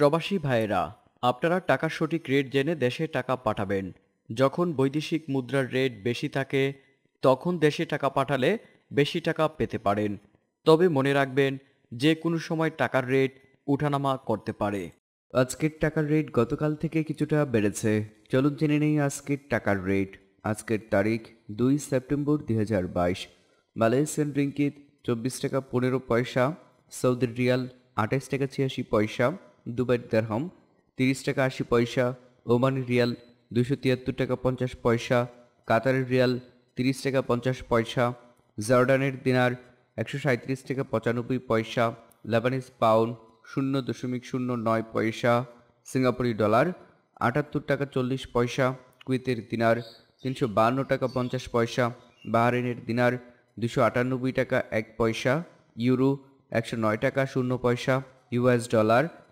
প্রবাসী ভাইয়েরা আপনারা টাকার সঠিক রেট জেনে দেশে টাকা পাঠাবেন যখন বৈদেশিক মুদ্রার রেট বেশি থাকে তখন দেশে টাকা পাঠালে বেশি টাকা পেতে পারেন তবে মনে রাখবেন যে কোনো সময় টাকার রেট উঠানামা করতে পারে আজকের টাকার রেট গতকাল থেকে কিছুটা বেড়েছে চলুন জেনে নেই আজকের টাকার রেট আজকের তারিখ দুই সেপ্টেম্বর দুই হাজার বাইশ মালয়েশিয়ান রিঙ্কিত চব্বিশ টাকা পনেরো পয়সা সৌদির রিয়াল আঠাশ টাকা ছিয়াশি পয়সা দুবাই দেড়হাম তিরিশ টাকা আশি পয়সা ওমানের রিয়াল দুশো তিয়াত্তর টাকা পঞ্চাশ পয়সা কাতারের রিয়াল তিরিশ টাকা পঞ্চাশ পয়সা জর্ডানের দিনার একশো সাঁত্রিশ টাকা পঁচানব্বই পয়সা লেবানিস পাউন্ড শূন্য দশমিক শূন্য নয় পয়সা সিঙ্গাপুরি ডলার আটাত্তর টাকা চল্লিশ পয়সা কুয়েতের দিনার তিনশো বাহান্ন টাকা পঞ্চাশ পয়সা বাহারিনের দিনার দুশো আটানব্বই টাকা এক পয়সা ইউরো একশো নয় টাকা শূন্য পয়সা ইউএস ডলার